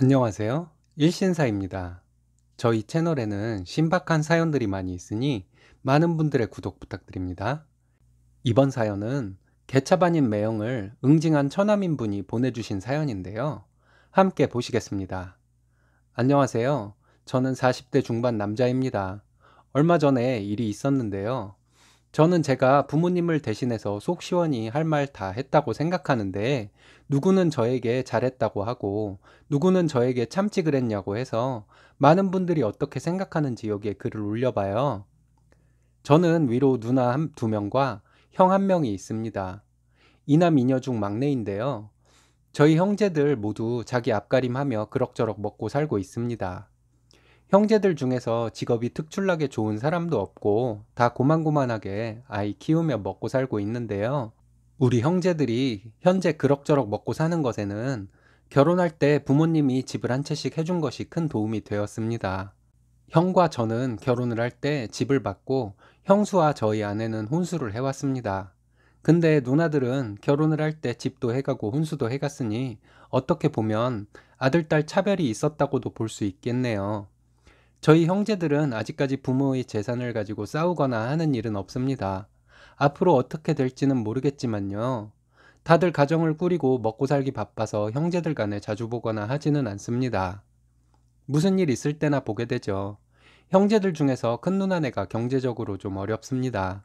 안녕하세요. 일신사입니다. 저희 채널에는 신박한 사연들이 많이 있으니 많은 분들의 구독 부탁드립니다. 이번 사연은 개차반인 매형을 응징한 처남인 분이 보내주신 사연인데요. 함께 보시겠습니다. 안녕하세요. 저는 40대 중반 남자입니다. 얼마 전에 일이 있었는데요. 저는 제가 부모님을 대신해서 속 시원히 할 말 다 했다고 생각하는데 누구는 저에게 잘했다고 하고 누구는 저에게 참지 그랬냐고 해서 많은 분들이 어떻게 생각하는지 여기에 글을 올려봐요. 저는 위로 누나 한, 두 명과 형 한 명이 있습니다. 이남 이녀 중 막내인데요. 저희 형제들 모두 자기 앞가림하며 그럭저럭 먹고 살고 있습니다. 형제들 중에서 직업이 특출나게 좋은 사람도 없고 다 고만고만하게 아이 키우며 먹고 살고 있는데요. 우리 형제들이 현재 그럭저럭 먹고 사는 것에는 결혼할 때 부모님이 집을 한 채씩 해준 것이 큰 도움이 되었습니다. 형과 저는 결혼을 할 때 집을 받고 형수와 저희 아내는 혼수를 해왔습니다. 근데 누나들은 결혼을 할 때 집도 해가고 혼수도 해갔으니 어떻게 보면 아들, 딸 차별이 있었다고도 볼 수 있겠네요. 저희 형제들은 아직까지 부모의 재산을 가지고 싸우거나 하는 일은 없습니다. 앞으로 어떻게 될지는 모르겠지만요. 다들 가정을 꾸리고 먹고 살기 바빠서 형제들 간에 자주 보거나 하지는 않습니다. 무슨 일 있을 때나 보게 되죠. 형제들 중에서 큰 누나네가 경제적으로 좀 어렵습니다.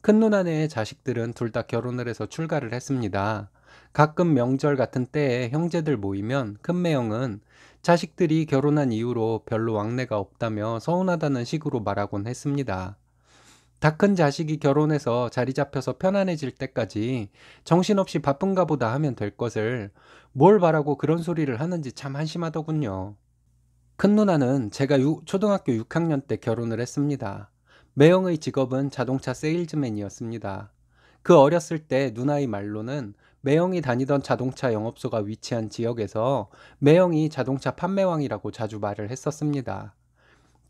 큰 누나네의 자식들은 둘 다 결혼을 해서 출가를 했습니다. 가끔 명절 같은 때에 형제들 모이면 큰매형은 자식들이 결혼한 이후로 별로 왕래가 없다며 서운하다는 식으로 말하곤 했습니다. 다 큰 자식이 결혼해서 자리 잡혀서 편안해질 때까지 정신없이 바쁜가 보다 하면 될 것을 뭘 바라고 그런 소리를 하는지 참 한심하더군요. 큰 누나는 제가 유, 초등학교 6학년 때 결혼을 했습니다. 매형의 직업은 자동차 세일즈맨이었습니다. 그 어렸을 때 누나의 말로는 매형이 다니던 자동차 영업소가 위치한 지역에서 매형이 자동차 판매왕이라고 자주 말을 했었습니다.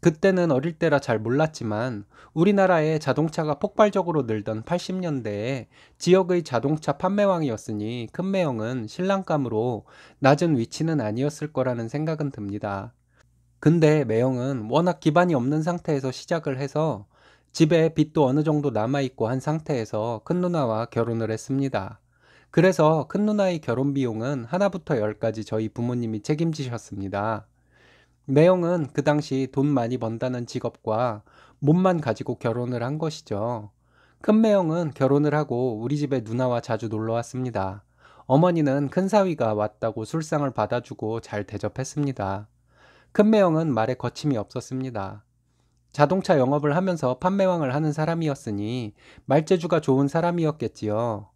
그때는 어릴 때라 잘 몰랐지만 우리나라에 자동차가 폭발적으로 늘던 80년대에 지역의 자동차 판매왕이었으니 큰 매형은 신랑감으로 낮은 위치는 아니었을 거라는 생각은 듭니다. 근데 매형은 워낙 기반이 없는 상태에서 시작을 해서 집에 빚도 어느 정도 남아있고 한 상태에서 큰 누나와 결혼을 했습니다. 그래서 큰 누나의 결혼 비용은 하나부터 열까지 저희 부모님이 책임지셨습니다. 매형은 그 당시 돈 많이 번다는 직업과 몸만 가지고 결혼을 한 것이죠. 큰 매형은 결혼을 하고 우리 집에 누나와 자주 놀러 왔습니다. 어머니는 큰 사위가 왔다고 술상을 받아주고 잘 대접했습니다. 큰 매형은 말에 거침이 없었습니다. 자동차 영업을 하면서 판매왕을 하는 사람이었으니 말재주가 좋은 사람이었겠지요.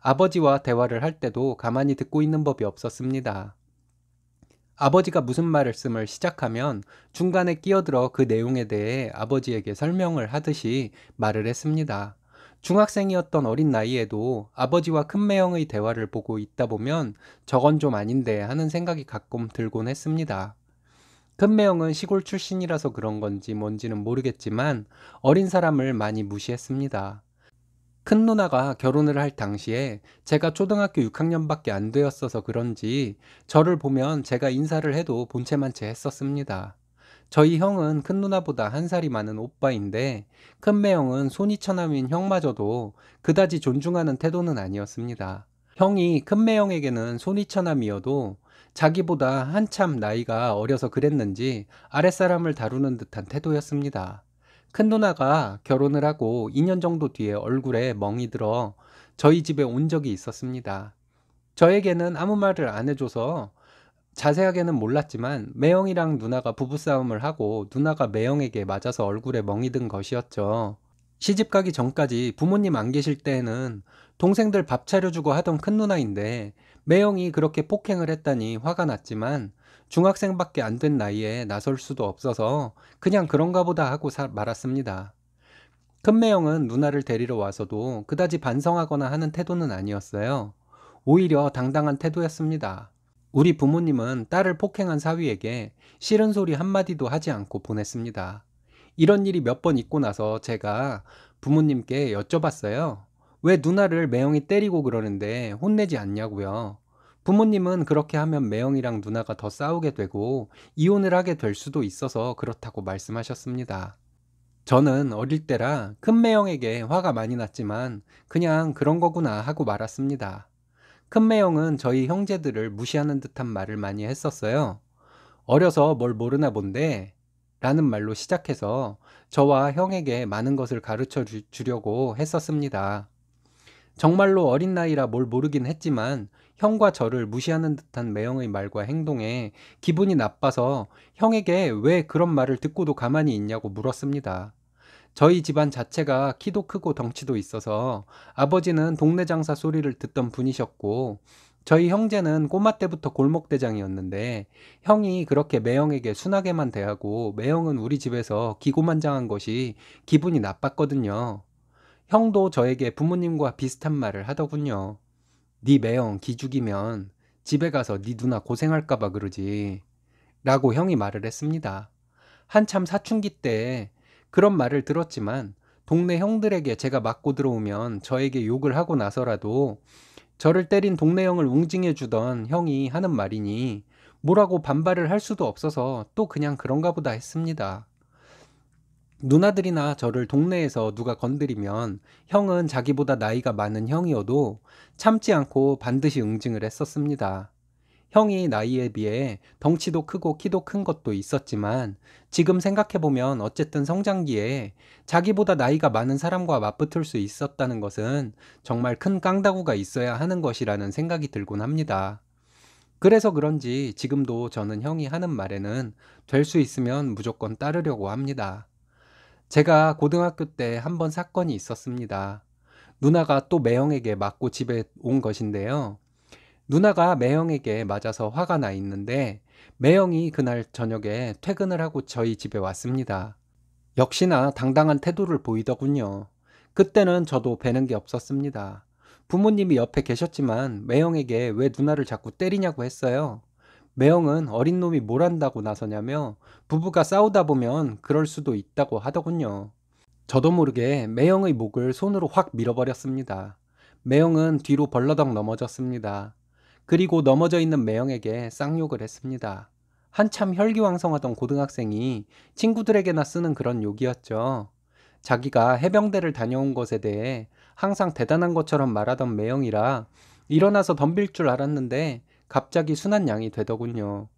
아버지와 대화를 할 때도 가만히 듣고 있는 법이 없었습니다. 아버지가 무슨 말씀을 시작하면 중간에 끼어들어 그 내용에 대해 아버지에게 설명을 하듯이 말을 했습니다. 중학생이었던 어린 나이에도 아버지와 큰매형의 대화를 보고 있다 보면 저건 좀 아닌데 하는 생각이 가끔 들곤 했습니다. 큰매형은 시골 출신이라서 그런 건지 뭔지는 모르겠지만 어린 사람을 많이 무시했습니다. 큰 누나가 결혼을 할 당시에 제가 초등학교 6학년밖에 안 되었어서 그런지 저를 보면 제가 인사를 해도 본체만치 했었습니다. 저희 형은 큰 누나보다 한 살이 많은 오빠인데 큰매 형은 손이 처남인 형마저도 그다지 존중하는 태도는 아니었습니다. 형이 큰매 형에게는 손이 처남이어도 자기보다 한참 나이가 어려서 그랬는지 아랫사람을 다루는 듯한 태도였습니다. 큰 누나가 결혼을 하고 2년 정도 뒤에 얼굴에 멍이 들어 저희 집에 온 적이 있었습니다. 저에게는 아무 말을 안 해줘서 자세하게는 몰랐지만 매형이랑 누나가 부부싸움을 하고 누나가 매형에게 맞아서 얼굴에 멍이 든 것이었죠. 시집 가기 전까지 부모님 안 계실 때에는 동생들 밥 차려주고 하던 큰 누나인데 매형이 그렇게 폭행을 했다니 화가 났지만 중학생밖에 안 된 나이에 나설 수도 없어서 그냥 그런가 보다 하고 말았습니다. 큰매형은 누나를 데리러 와서도 그다지 반성하거나 하는 태도는 아니었어요. 오히려 당당한 태도였습니다. 우리 부모님은 딸을 폭행한 사위에게 싫은 소리 한마디도 하지 않고 보냈습니다. 이런 일이 몇 번 있고 나서 제가 부모님께 여쭤봤어요. 왜 누나를 매형이 때리고 그러는데 혼내지 않냐고요. 부모님은 그렇게 하면 매형이랑 누나가 더 싸우게 되고 이혼을 하게 될 수도 있어서 그렇다고 말씀하셨습니다. 저는 어릴 때라 큰 매형에게 화가 많이 났지만 그냥 그런 거구나 하고 말았습니다. 큰 매형은 저희 형제들을 무시하는 듯한 말을 많이 했었어요. 어려서 뭘 모르나 본데 라는 말로 시작해서 저와 형에게 많은 것을 가르쳐 주, 려고 했었습니다. 정말로 어린 나이라 뭘 모르긴 했지만 형과 저를 무시하는 듯한 매형의 말과 행동에 기분이 나빠서 형에게 왜 그런 말을 듣고도 가만히 있냐고 물었습니다. 저희 집안 자체가 키도 크고 덩치도 있어서 아버지는 동네 장사 소리를 듣던 분이셨고 저희 형제는 꼬마 때부터 골목대장이었는데 형이 그렇게 매형에게 순하게만 대하고 매형은 우리 집에서 기고만장한 것이 기분이 나빴거든요. 형도 저에게 부모님과 비슷한 말을 하더군요. 네 매형 기죽이면 집에 가서 네 누나 고생할까봐 그러지. 라고 형이 말을 했습니다. 한참 사춘기 때 그런 말을 들었지만 동네 형들에게 제가 맞고 들어오면 저에게 욕을 하고 나서라도 저를 때린 동네 형을 웅징해 주던 형이 하는 말이니 뭐라고 반발을 할 수도 없어서 또 그냥 그런가 보다 했습니다. 누나들이나 저를 동네에서 누가 건드리면 형은 자기보다 나이가 많은 형이어도 참지 않고 반드시 응징을 했었습니다. 형이 나이에 비해 덩치도 크고 키도 큰 것도 있었지만 지금 생각해보면 어쨌든 성장기에 자기보다 나이가 많은 사람과 맞붙을 수 있었다는 것은 정말 큰 깡다구가 있어야 하는 것이라는 생각이 들곤 합니다. 그래서 그런지 지금도 저는 형이 하는 말에는 될 수 있으면 무조건 따르려고 합니다. 제가 고등학교 때 한번 사건이 있었습니다. 누나가 또 매형에게 맞고 집에 온 것인데요. 누나가 매형에게 맞아서 화가 나 있는데 매형이 그날 저녁에 퇴근을 하고 저희 집에 왔습니다. 역시나 당당한 태도를 보이더군요. 그때는 저도 배는 게 없었습니다. 부모님이 옆에 계셨지만 매형에게 왜 누나를 자꾸 때리냐고 했어요. 매형은 어린 놈이 뭘 안다고 나서냐며 부부가 싸우다 보면 그럴 수도 있다고 하더군요. 저도 모르게 매형의 목을 손으로 확 밀어버렸습니다. 매형은 뒤로 벌러덩 넘어졌습니다. 그리고 넘어져 있는 매형에게 쌍욕을 했습니다. 한참 혈기왕성하던 고등학생이 친구들에게나 쓰는 그런 욕이었죠. 자기가 해병대를 다녀온 것에 대해 항상 대단한 것처럼 말하던 매형이라 일어나서 덤빌 줄 알았는데 갑자기 순한 양이 되더군요.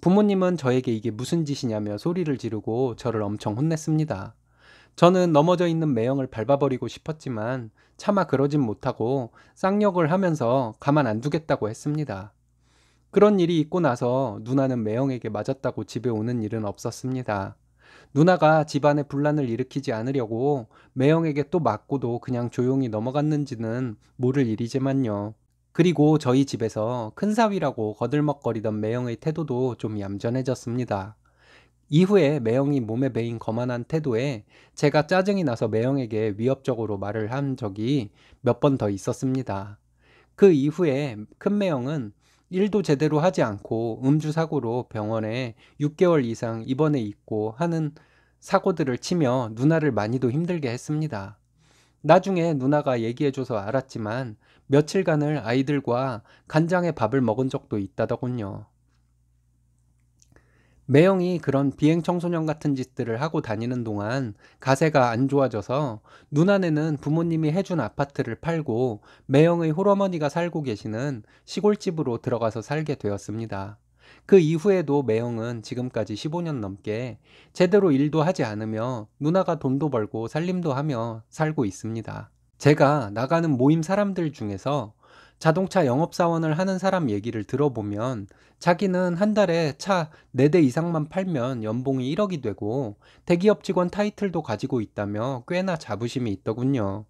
부모님은 저에게 이게 무슨 짓이냐며 소리를 지르고 저를 엄청 혼냈습니다. 저는 넘어져 있는 매형을 밟아버리고 싶었지만 차마 그러진 못하고 쌍욕을 하면서 가만 안 두겠다고 했습니다. 그런 일이 있고 나서 누나는 매형에게 맞았다고 집에 오는 일은 없었습니다. 누나가 집안에 분란을 일으키지 않으려고 매형에게 또 맞고도 그냥 조용히 넘어갔는지는 모를 일이지만요. 그리고 저희 집에서 큰 사위라고 거들먹거리던 매형의 태도도 좀 얌전해졌습니다. 이후에 매형이 몸에 배인 거만한 태도에 제가 짜증이 나서 매형에게 위협적으로 말을 한 적이 몇 번 더 있었습니다. 그 이후에 큰 매형은 일도 제대로 하지 않고 음주 사고로 병원에 6개월 이상 입원해 있고 하는 사고들을 치며 누나를 많이도 힘들게 했습니다. 나중에 누나가 얘기해줘서 알았지만 며칠간을 아이들과 간장에 밥을 먹은 적도 있다더군요. 매형이 그런 비행 청소년 같은 짓들을 하고 다니는 동안 가세가 안 좋아져서 누나네는 부모님이 해준 아파트를 팔고 매형의 홀어머니가 살고 계시는 시골집으로 들어가서 살게 되었습니다. 그 이후에도 매형은 지금까지 15년 넘게 제대로 일도 하지 않으며 누나가 돈도 벌고 살림도 하며 살고 있습니다. 제가 나가는 모임 사람들 중에서 자동차 영업사원을 하는 사람 얘기를 들어보면 자기는 한 달에 차 4대 이상만 팔면 연봉이 1억이 되고 대기업 직원 타이틀도 가지고 있다며 꽤나 자부심이 있더군요.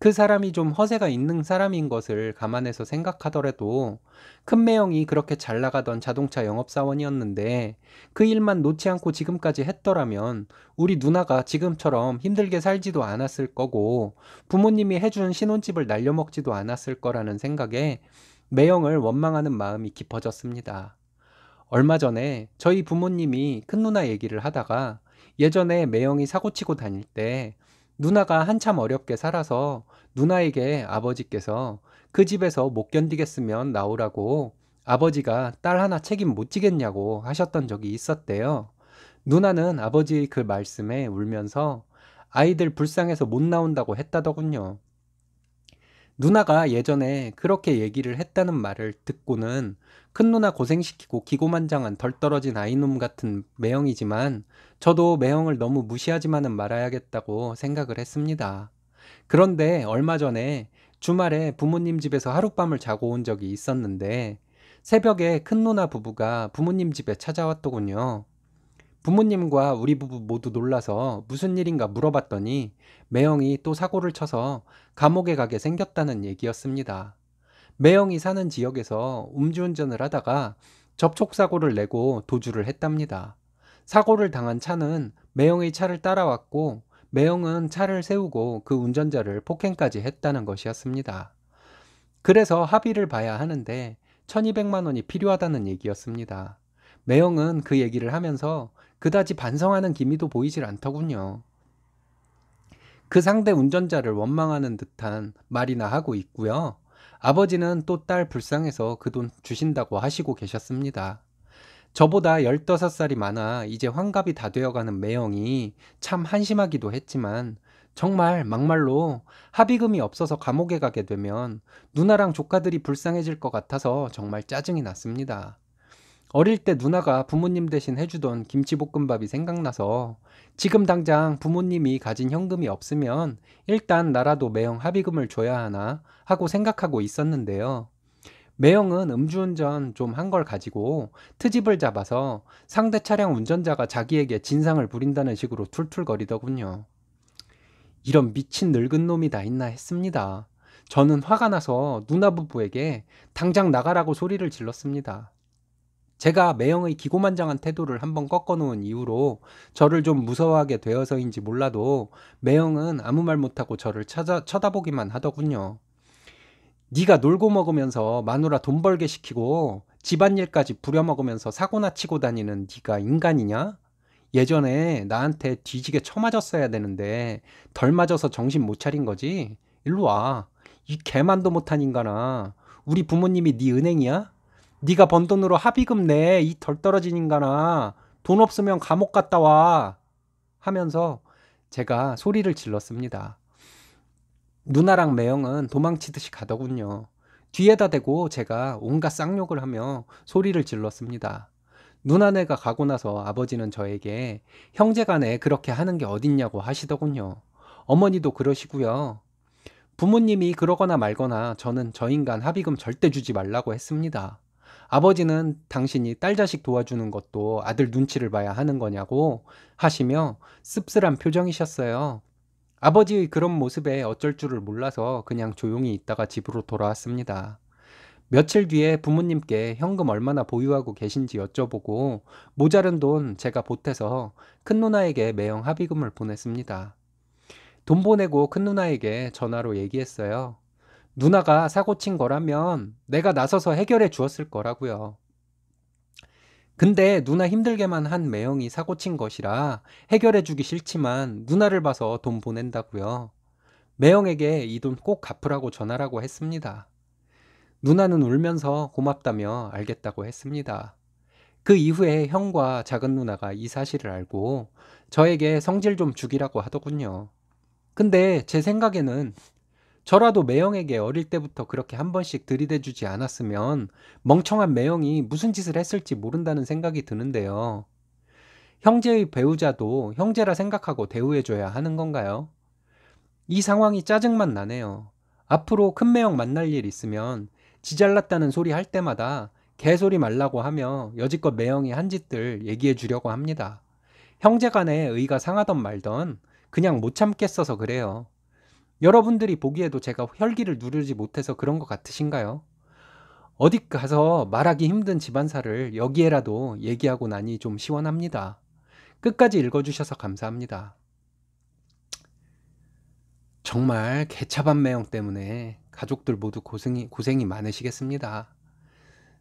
그 사람이 좀 허세가 있는 사람인 것을 감안해서 생각하더라도 큰 매형이 그렇게 잘 나가던 자동차 영업사원이었는데 그 일만 놓지 않고 지금까지 했더라면 우리 누나가 지금처럼 힘들게 살지도 않았을 거고 부모님이 해준 신혼집을 날려먹지도 않았을 거라는 생각에 매형을 원망하는 마음이 깊어졌습니다. 얼마 전에 저희 부모님이 큰 누나 얘기를 하다가 예전에 매형이 사고치고 다닐 때 누나가 한참 어렵게 살아서 누나에게 아버지께서 그 집에서 못 견디겠으면 나오라고 아버지가 딸 하나 책임 못 지겠냐고 하셨던 적이 있었대요. 누나는 아버지의 그 말씀에 울면서 아이들 불쌍해서 못 나온다고 했다더군요. 누나가 예전에 그렇게 얘기를 했다는 말을 듣고는 큰 누나 고생시키고 기고만장한 덜 떨어진 아이놈 같은 매형이지만 저도 매형을 너무 무시하지만은 말아야겠다고 생각을 했습니다. 그런데 얼마 전에 주말에 부모님 집에서 하룻밤을 자고 온 적이 있었는데 새벽에 큰 누나 부부가 부모님 집에 찾아왔더군요. 부모님과 우리 부부 모두 놀라서 무슨 일인가 물어봤더니 매형이 또 사고를 쳐서 감옥에 가게 생겼다는 얘기였습니다. 매형이 사는 지역에서 음주운전을 하다가 접촉사고를 내고 도주를 했답니다. 사고를 당한 차는 매형의 차를 따라왔고 매형은 차를 세우고 그 운전자를 폭행까지 했다는 것이었습니다. 그래서 합의를 봐야 하는데 1200만 원이 필요하다는 얘기였습니다. 매형은 그 얘기를 하면서 그다지 반성하는 기미도 보이질 않더군요. 그 상대 운전자를 원망하는 듯한 말이나 하고 있고요. 아버지는 또 딸 불쌍해서 그 돈 주신다고 하시고 계셨습니다. 저보다 15살이 많아 이제 환갑이 다 되어가는 매형이 참 한심하기도 했지만 정말 막말로 합의금이 없어서 감옥에 가게 되면 누나랑 조카들이 불쌍해질 것 같아서 정말 짜증이 났습니다. 어릴 때 누나가 부모님 대신 해주던 김치볶음밥이 생각나서 지금 당장 부모님이 가진 현금이 없으면 일단 나라도 매형 합의금을 줘야 하나 하고 생각하고 있었는데요. 매형은 음주운전 좀 한 걸 가지고 트집을 잡아서 상대 차량 운전자가 자기에게 진상을 부린다는 식으로 툴툴거리더군요. 이런 미친 늙은 놈이 다 있나 했습니다. 저는 화가 나서 누나 부부에게 당장 나가라고 소리를 질렀습니다. 제가 매형의 기고만장한 태도를 한번 꺾어놓은 이후로 저를 좀 무서워하게 되어서인지 몰라도 매형은 아무 말 못하고 저를 찾아, 쳐다보기만 하더군요. 네가 놀고 먹으면서 마누라 돈 벌게 시키고 집안일까지 부려먹으면서 사고나 치고 다니는 네가 인간이냐? 예전에 나한테 뒤지게 쳐맞았어야 되는데 덜 맞아서 정신 못 차린 거지? 일로 와. 이 개만도 못한 인간아. 우리 부모님이 네 은행이야? 네가 번 돈으로 합의금 내. 이 덜 떨어진 인간아. 돈 없으면 감옥 갔다 와. 하면서 제가 소리를 질렀습니다. 누나랑 매형은 도망치듯이 가더군요. 뒤에다 대고 제가 온갖 쌍욕을 하며 소리를 질렀습니다. 누나네가 가고 나서 아버지는 저에게 형제 간에 그렇게 하는 게 어딨냐고 하시더군요. 어머니도 그러시고요. 부모님이 그러거나 말거나 저는 저 인간 합의금 절대 주지 말라고 했습니다. 아버지는 당신이 딸 자식 도와주는 것도 아들 눈치를 봐야 하는 거냐고 하시며 씁쓸한 표정이셨어요. 아버지의 그런 모습에 어쩔 줄을 몰라서 그냥 조용히 있다가 집으로 돌아왔습니다. 며칠 뒤에 부모님께 현금 얼마나 보유하고 계신지 여쭤보고 모자른 돈 제가 보태서 큰 누나에게 매형 합의금을 보냈습니다. 돈 보내고 큰 누나에게 전화로 얘기했어요. 누나가 사고 친 거라면 내가 나서서 해결해 주었을 거라고요. 근데 누나 힘들게만 한 매형이 사고 친 것이라 해결해 주기 싫지만 누나를 봐서 돈 보낸다고요. 매형에게 이 돈 꼭 갚으라고 전하라고 했습니다. 누나는 울면서 고맙다며 알겠다고 했습니다. 그 이후에 형과 작은 누나가 이 사실을 알고 저에게 성질 좀 죽이라고 하더군요. 근데 제 생각에는 저라도 매형에게 어릴 때부터 그렇게 한 번씩 들이대주지 않았으면 멍청한 매형이 무슨 짓을 했을지 모른다는 생각이 드는데요. 형제의 배우자도 형제라 생각하고 대우해줘야 하는 건가요? 이 상황이 짜증만 나네요. 앞으로 큰 매형 만날 일 있으면 지 잘났다는 소리 할 때마다 개소리 말라고 하며 여지껏 매형이 한 짓들 얘기해 주려고 합니다. 형제 간에 의가 상하던 말던 그냥 못 참겠어서 그래요. 여러분들이 보기에도 제가 혈기를 누르지 못해서 그런 것 같으신가요? 어디 가서 말하기 힘든 집안사를 여기에라도 얘기하고 나니 좀 시원합니다. 끝까지 읽어주셔서 감사합니다. 정말 개차반 매형 때문에 가족들 모두 고생이, 고생이 많으시겠습니다.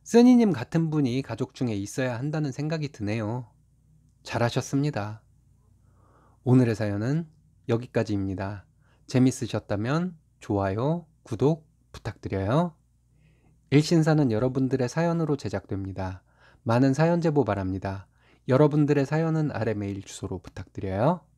쓰니님 같은 분이 가족 중에 있어야 한다는 생각이 드네요. 잘하셨습니다. 오늘의 사연은 여기까지입니다. 재밌으셨다면 좋아요, 구독 부탁드려요. 일신사는 여러분들의 사연으로 제작됩니다. 많은 사연 제보 바랍니다. 여러분들의 사연은 아래 메일 주소로 부탁드려요.